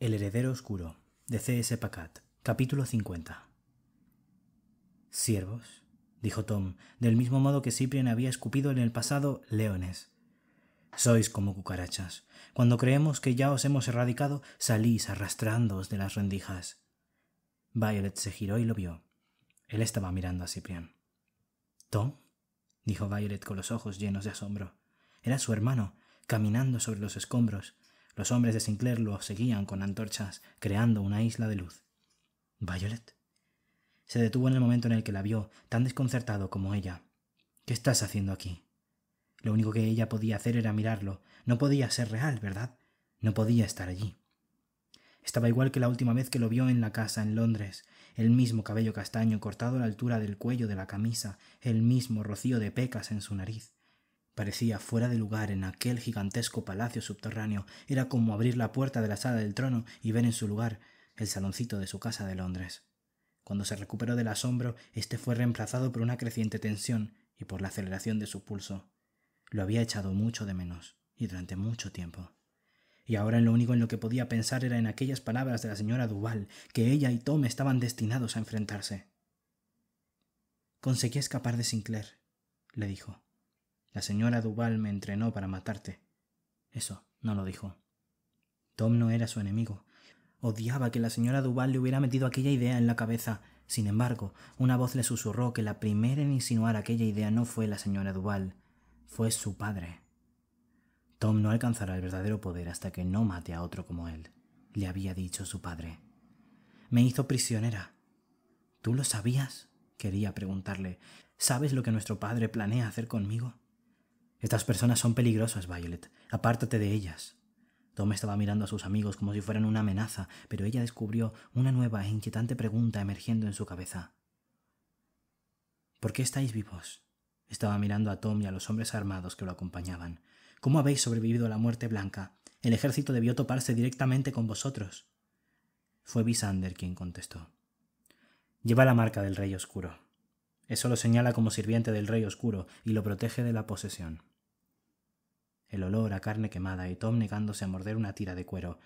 El heredero oscuro de C.S. Pacat, capítulo 50. Siervos, dijo Tom, del mismo modo que Cyprian había escupido en el pasado leones. Sois como cucarachas. Cuando creemos que ya os hemos erradicado, salís arrastrándoos de las rendijas. Violet se giró y lo vio. Él estaba mirando a Cyprian. Tom, dijo Violet con los ojos llenos de asombro. Era su hermano, caminando sobre los escombros. Los hombres de Sinclair lo seguían con antorchas, creando una isla de luz. ¿Violet? Se detuvo en el momento en el que la vio, tan desconcertado como ella. ¿Qué estás haciendo aquí? Lo único que ella podía hacer era mirarlo. No podía ser real, ¿verdad? No podía estar allí. Estaba igual que la última vez que lo vio en la casa en Londres, el mismo cabello castaño cortado a la altura del cuello de la camisa, el mismo rocío de pecas en su nariz. Parecía fuera de lugar en aquel gigantesco palacio subterráneo. Era como abrir la puerta de la sala del trono y ver en su lugar el saloncito de su casa de Londres. Cuando se recuperó del asombro, este fue reemplazado por una creciente tensión y por la aceleración de su pulso. Lo había echado mucho de menos, y durante mucho tiempo. Y ahora lo único en lo que podía pensar era en aquellas palabras de la señora Duval, que ella y Tom estaban destinados a enfrentarse. Conseguí escapar de Sinclair, le dijo. La señora Duval me entrenó para matarte. Eso no lo dijo. Tom no era su enemigo. Odiaba que la señora Duval le hubiera metido aquella idea en la cabeza. Sin embargo, una voz le susurró que la primera en insinuar aquella idea no fue la señora Duval, fue su padre. Tom no alcanzará el verdadero poder hasta que no mate a otro como él, le había dicho su padre. Me hizo prisionera. ¿Tú lo sabías? Quería preguntarle. ¿Sabes lo que nuestro padre planea hacer conmigo? Estas personas son peligrosas, Violet. Apártate de ellas. Tom estaba mirando a sus amigos como si fueran una amenaza, pero ella descubrió una nueva e inquietante pregunta emergiendo en su cabeza. ¿Por qué estáis vivos? Estaba mirando a Tom y a los hombres armados que lo acompañaban. ¿Cómo habéis sobrevivido a la muerte blanca? El ejército debió toparse directamente con vosotros. Fue Visander quien contestó. Lleva la marca del Rey Oscuro. Eso lo señala como sirviente del Rey Oscuro y lo protege de la posesión el olor a carne quemada y Tom negándose a morder una tira de cuero.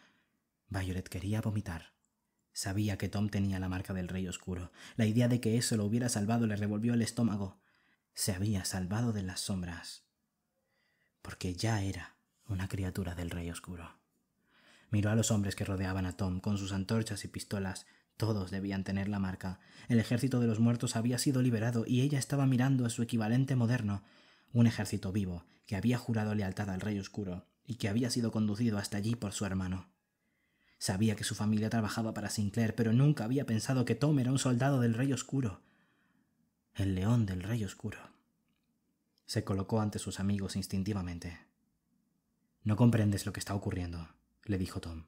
Violet quería vomitar. Sabía que Tom tenía la marca del Rey Oscuro. La idea de que eso lo hubiera salvado le revolvió el estómago. Se había salvado de las sombras. Porque ya era una criatura del Rey Oscuro. Miró a los hombres que rodeaban a Tom con sus antorchas y pistolas. Todos debían tener la marca. El ejército de los muertos había sido liberado y ella estaba mirando a su equivalente moderno un ejército vivo, que había jurado lealtad al Rey Oscuro y que había sido conducido hasta allí por su hermano. Sabía que su familia trabajaba para Sinclair, pero nunca había pensado que Tom era un soldado del Rey Oscuro. El león del Rey Oscuro. Se colocó ante sus amigos instintivamente. No comprendes lo que está ocurriendo, le dijo Tom.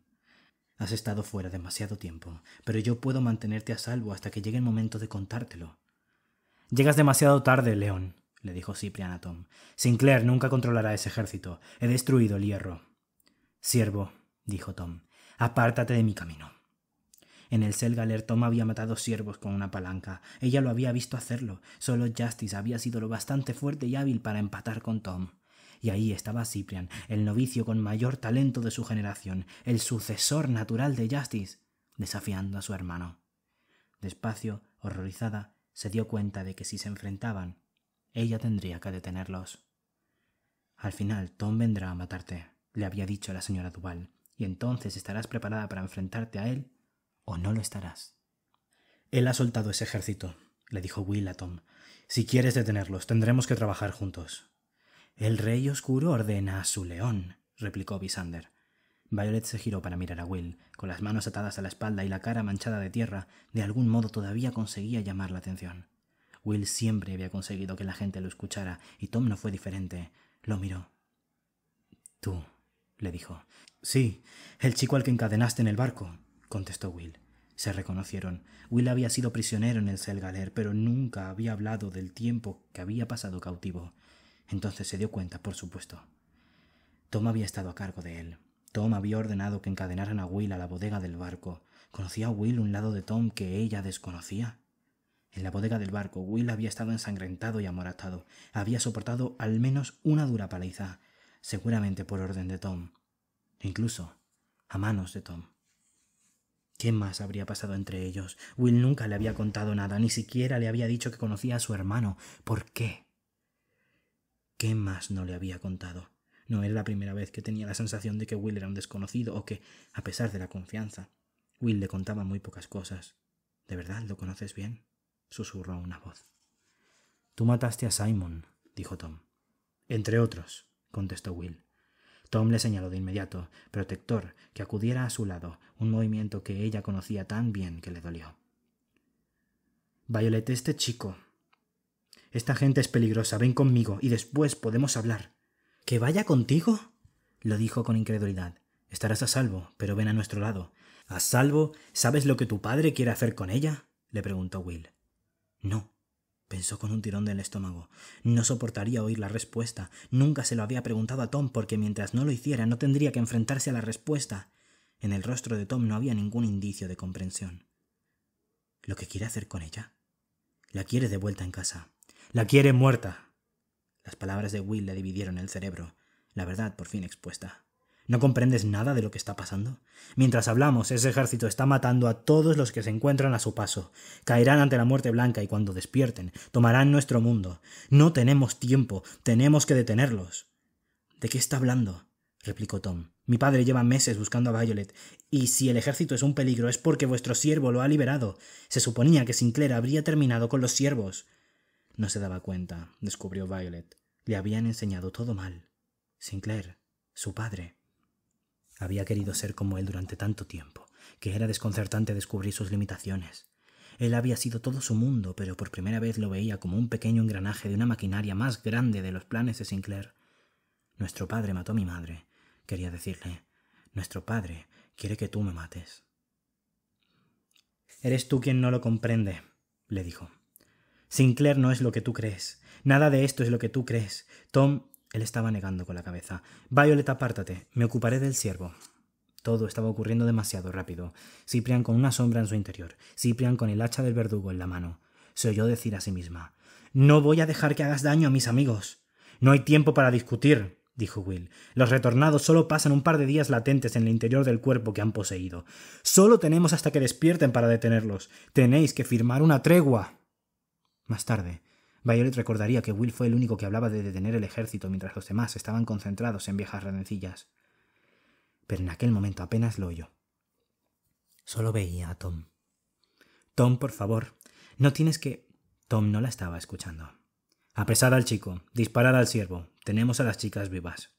Has estado fuera demasiado tiempo, pero yo puedo mantenerte a salvo hasta que llegue el momento de contártelo. Llegas demasiado tarde, León, le dijo Ciprian a Tom. Sinclair nunca controlará ese ejército. He destruido el hierro. Siervo, dijo Tom, apártate de mi camino. En el Selgaler Tom había matado siervos con una palanca. Ella lo había visto hacerlo. Solo Justice había sido lo bastante fuerte y hábil para empatar con Tom. Y ahí estaba Ciprian, el novicio con mayor talento de su generación, el sucesor natural de Justice, desafiando a su hermano. Despacio, horrorizada, se dio cuenta de que si se enfrentaban, ella tendría que detenerlos. Al final, Tom vendrá a matarte, le había dicho la señora Duval, y entonces estarás preparada para enfrentarte a él o no lo estarás. Él ha soltado ese ejército, le dijo Will a Tom. Si quieres detenerlos, tendremos que trabajar juntos. El rey oscuro ordena a su león, replicó Visander. Violet se giró para mirar a Will. Con las manos atadas a la espalda y la cara manchada de tierra, de algún modo todavía conseguía llamar la atención. Will siempre había conseguido que la gente lo escuchara, y Tom no fue diferente. Lo miró. Tú, le dijo. Sí, el chico al que encadenaste en el barco, contestó Will. Se reconocieron. Will había sido prisionero en el Selgaler, pero nunca había hablado del tiempo que había pasado cautivo. Entonces se dio cuenta, por supuesto. Tom había estado a cargo de él. Tom había ordenado que encadenaran a Will a la bodega del barco. ¿Conocía a Will un lado de Tom que ella desconocía? En la bodega del barco, Will había estado ensangrentado y amoratado. Había soportado al menos una dura paliza, seguramente por orden de Tom. incluso a manos de Tom. ¿Qué más habría pasado entre ellos? Will nunca le había contado nada, ni siquiera le había dicho que conocía a su hermano. ¿Por qué? ¿Qué más no le había contado? No era la primera vez que tenía la sensación de que Will era un desconocido o que, a pesar de la confianza, Will le contaba muy pocas cosas. ¿De verdad lo conoces bien? susurró una voz. Tú mataste a Simon, dijo Tom. Entre otros, contestó Will. Tom le señaló de inmediato, protector, que acudiera a su lado, un movimiento que ella conocía tan bien que le dolió. Violet, este chico. Esta gente es peligrosa, ven conmigo y después podemos hablar. ¿Que vaya contigo? lo dijo con incredulidad. Estarás a salvo, pero ven a nuestro lado. ¿A salvo? ¿Sabes lo que tu padre quiere hacer con ella? le preguntó Will. No, pensó con un tirón del estómago. No soportaría oír la respuesta. Nunca se lo había preguntado a Tom porque mientras no lo hiciera no tendría que enfrentarse a la respuesta. En el rostro de Tom no había ningún indicio de comprensión. Lo que quiere hacer con ella. La quiere de vuelta en casa. La quiere muerta. Las palabras de Will le dividieron el cerebro, la verdad por fin expuesta. ¿No comprendes nada de lo que está pasando? Mientras hablamos, ese ejército está matando a todos los que se encuentran a su paso. Caerán ante la muerte blanca y cuando despierten, tomarán nuestro mundo. No tenemos tiempo, tenemos que detenerlos. ¿De qué está hablando? replicó Tom. Mi padre lleva meses buscando a Violet, y si el ejército es un peligro es porque vuestro siervo lo ha liberado. Se suponía que Sinclair habría terminado con los siervos. No se daba cuenta, descubrió Violet. Le habían enseñado todo mal. Sinclair, su padre había querido ser como él durante tanto tiempo, que era desconcertante descubrir sus limitaciones. Él había sido todo su mundo, pero por primera vez lo veía como un pequeño engranaje de una maquinaria más grande de los planes de Sinclair. Nuestro padre mató a mi madre, quería decirle. Nuestro padre quiere que tú me mates. Eres tú quien no lo comprende, le dijo. Sinclair no es lo que tú crees. Nada de esto es lo que tú crees. Tom él estaba negando con la cabeza. Violet, apártate. Me ocuparé del siervo. Todo estaba ocurriendo demasiado rápido. Ciprian con una sombra en su interior. Ciprian con el hacha del verdugo en la mano. Se oyó decir a sí misma. No voy a dejar que hagas daño a mis amigos. No hay tiempo para discutir dijo Will. Los retornados solo pasan un par de días latentes en el interior del cuerpo que han poseído. Solo tenemos hasta que despierten para detenerlos. Tenéis que firmar una tregua. Más tarde, Violet recordaría que Will fue el único que hablaba de detener el ejército mientras los demás estaban concentrados en viejas redencillas. Pero en aquel momento apenas lo oyó. Solo veía a Tom. Tom, por favor, no tienes que. Tom no la estaba escuchando. pesar al chico, disparad al siervo, tenemos a las chicas vivas.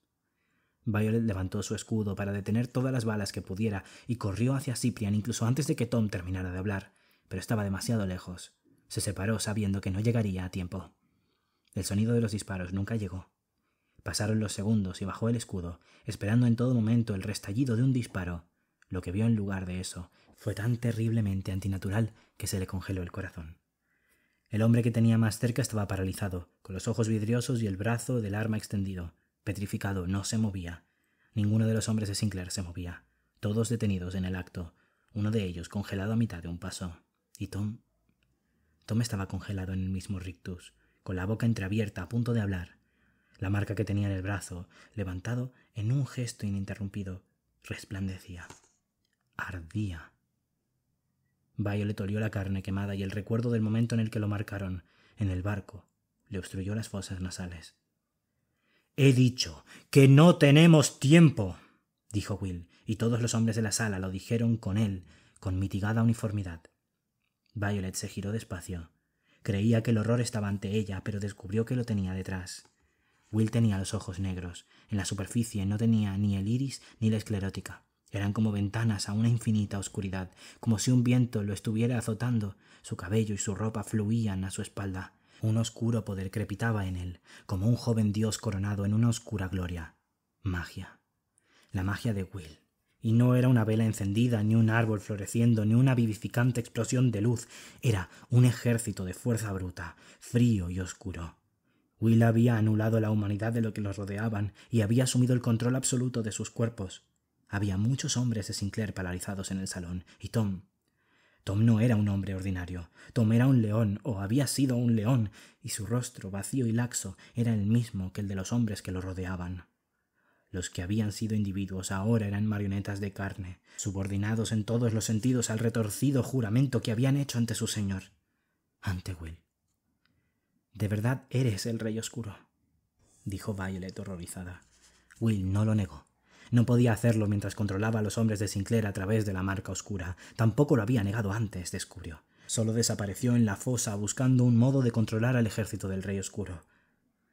Violet levantó su escudo para detener todas las balas que pudiera y corrió hacia Cyprian incluso antes de que Tom terminara de hablar, pero estaba demasiado lejos. Se separó sabiendo que no llegaría a tiempo. El sonido de los disparos nunca llegó. Pasaron los segundos y bajó el escudo, esperando en todo momento el restallido de un disparo. Lo que vio en lugar de eso fue tan terriblemente antinatural que se le congeló el corazón. El hombre que tenía más cerca estaba paralizado, con los ojos vidriosos y el brazo del arma extendido. Petrificado, no se movía. Ninguno de los hombres de Sinclair se movía, todos detenidos en el acto, uno de ellos congelado a mitad de un paso. Y Tom Tom estaba congelado en el mismo rictus, con la boca entreabierta a punto de hablar. La marca que tenía en el brazo, levantado en un gesto ininterrumpido, resplandecía. Ardía. le olió la carne quemada y el recuerdo del momento en el que lo marcaron, en el barco, le obstruyó las fosas nasales. He dicho que no tenemos tiempo, dijo Will, y todos los hombres de la sala lo dijeron con él, con mitigada uniformidad. Violet se giró despacio. Creía que el horror estaba ante ella, pero descubrió que lo tenía detrás. Will tenía los ojos negros. En la superficie no tenía ni el iris ni la esclerótica. Eran como ventanas a una infinita oscuridad, como si un viento lo estuviera azotando. Su cabello y su ropa fluían a su espalda. Un oscuro poder crepitaba en él, como un joven dios coronado en una oscura gloria. Magia. La magia de Will y no era una vela encendida, ni un árbol floreciendo, ni una vivificante explosión de luz, era un ejército de fuerza bruta, frío y oscuro. Will había anulado la humanidad de lo que los rodeaban y había asumido el control absoluto de sus cuerpos. Había muchos hombres de Sinclair paralizados en el salón, y Tom. Tom no era un hombre ordinario. Tom era un león, o había sido un león, y su rostro vacío y laxo era el mismo que el de los hombres que lo rodeaban. Los que habían sido individuos ahora eran marionetas de carne, subordinados en todos los sentidos al retorcido juramento que habían hecho ante su señor, ante Will. De verdad eres el rey oscuro, dijo Violet horrorizada. Will no lo negó. No podía hacerlo mientras controlaba a los hombres de Sinclair a través de la marca oscura. Tampoco lo había negado antes, descubrió. Solo desapareció en la fosa buscando un modo de controlar al ejército del Rey Oscuro.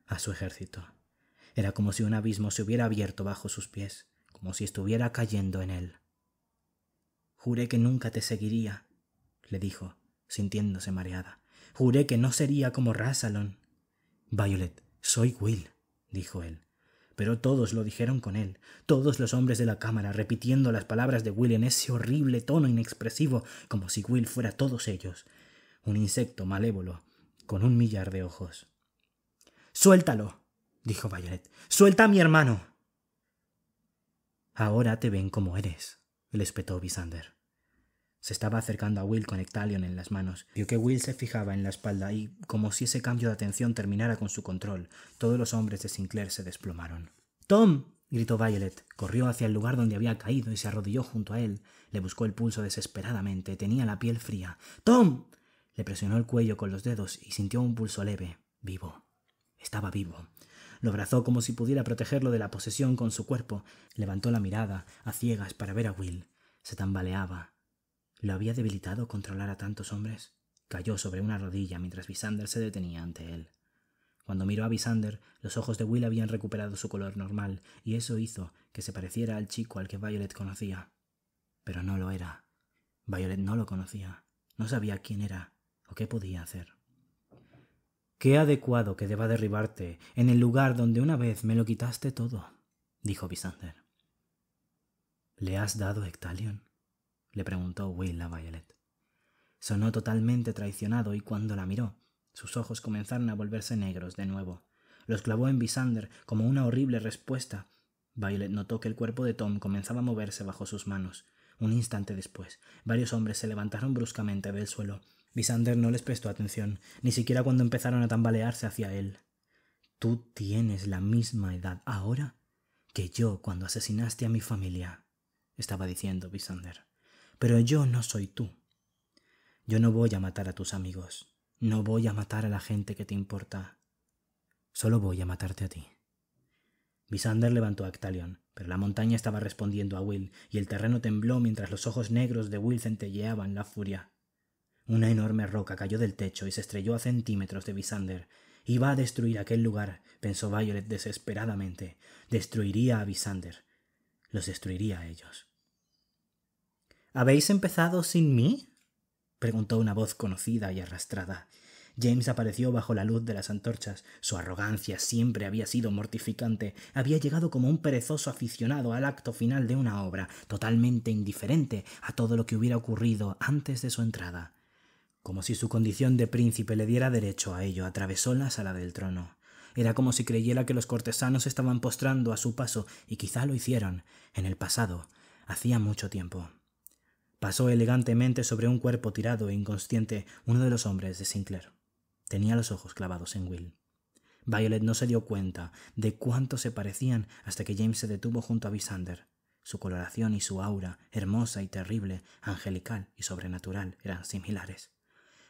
A su ejército. Era como si un abismo se hubiera abierto bajo sus pies, como si estuviera cayendo en él. Juré que nunca te seguiría, le dijo, sintiéndose mareada. Juré que no sería como Rasalon. Violet, soy Will, dijo él. Pero todos lo dijeron con él, todos los hombres de la cámara, repitiendo las palabras de Will en ese horrible tono inexpresivo, como si Will fuera todos ellos, un insecto malévolo, con un millar de ojos. Suéltalo, dijo Violet. Suelta a mi hermano. Ahora te ven como eres, le espetó Visander. Se estaba acercando a Will con Ectalion en las manos. Vio que Will se fijaba en la espalda y, como si ese cambio de atención terminara con su control, todos los hombres de Sinclair se desplomaron. ¡Tom! gritó Violet. Corrió hacia el lugar donde había caído y se arrodilló junto a él. Le buscó el pulso desesperadamente. Tenía la piel fría. ¡Tom! Le presionó el cuello con los dedos y sintió un pulso leve, vivo. Estaba vivo. Lo abrazó como si pudiera protegerlo de la posesión con su cuerpo. Levantó la mirada, a ciegas, para ver a Will. Se tambaleaba. ¿Lo había debilitado controlar a tantos hombres? Cayó sobre una rodilla mientras Visander se detenía ante él. Cuando miró a Visander, los ojos de Will habían recuperado su color normal, y eso hizo que se pareciera al chico al que Violet conocía. Pero no lo era. Violet no lo conocía. No sabía quién era o qué podía hacer. Qué adecuado que deba derribarte en el lugar donde una vez me lo quitaste todo, dijo Visander. ¿Le has dado Hectalion? le preguntó Will a Violet. Sonó totalmente traicionado y cuando la miró, sus ojos comenzaron a volverse negros de nuevo. Los clavó en Visander como una horrible respuesta. Violet notó que el cuerpo de Tom comenzaba a moverse bajo sus manos. Un instante después, varios hombres se levantaron bruscamente del suelo Visander no les prestó atención, ni siquiera cuando empezaron a tambalearse hacia él. Tú tienes la misma edad ahora que yo cuando asesinaste a mi familia, estaba diciendo Visander. Pero yo no soy tú. Yo no voy a matar a tus amigos. No voy a matar a la gente que te importa. Solo voy a matarte a ti. Visander levantó a Actalion, pero la montaña estaba respondiendo a Will, y el terreno tembló mientras los ojos negros de Will centelleaban la furia. Una enorme roca cayó del techo y se estrelló a centímetros de Visander. Iba a destruir aquel lugar, pensó Violet desesperadamente. Destruiría a Visander. Los destruiría a ellos. ¿Habéis empezado sin mí? preguntó una voz conocida y arrastrada. James apareció bajo la luz de las antorchas. Su arrogancia siempre había sido mortificante. Había llegado como un perezoso aficionado al acto final de una obra, totalmente indiferente a todo lo que hubiera ocurrido antes de su entrada. Como si su condición de príncipe le diera derecho a ello, atravesó la sala del trono. Era como si creyera que los cortesanos estaban postrando a su paso, y quizá lo hicieron, en el pasado, hacía mucho tiempo. Pasó elegantemente sobre un cuerpo tirado e inconsciente uno de los hombres de Sinclair. Tenía los ojos clavados en Will. Violet no se dio cuenta de cuánto se parecían hasta que James se detuvo junto a Visander. Su coloración y su aura, hermosa y terrible, angelical y sobrenatural, eran similares.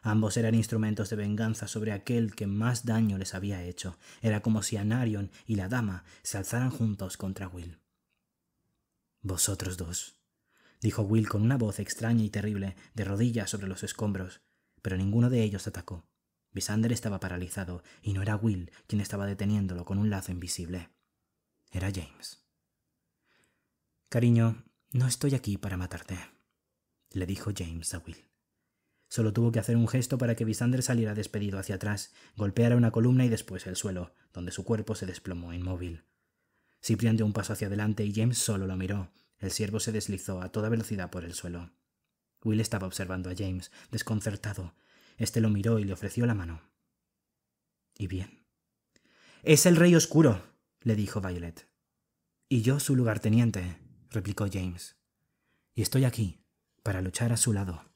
Ambos eran instrumentos de venganza sobre aquel que más daño les había hecho. Era como si Anarion y la dama se alzaran juntos contra Will. Vosotros dos, dijo Will con una voz extraña y terrible, de rodillas sobre los escombros, pero ninguno de ellos atacó. Visander estaba paralizado, y no era Will quien estaba deteniéndolo con un lazo invisible. Era James. Cariño, no estoy aquí para matarte, le dijo James a Will. Solo tuvo que hacer un gesto para que Visander saliera despedido hacia atrás, golpeara una columna y después el suelo, donde su cuerpo se desplomó inmóvil. Ciprián dio un paso hacia adelante y James solo lo miró. El siervo se deslizó a toda velocidad por el suelo. Will estaba observando a James, desconcertado. Este lo miró y le ofreció la mano. ¿Y bien? Es el Rey Oscuro, le dijo Violet. Y yo su lugarteniente, replicó James. Y estoy aquí, para luchar a su lado.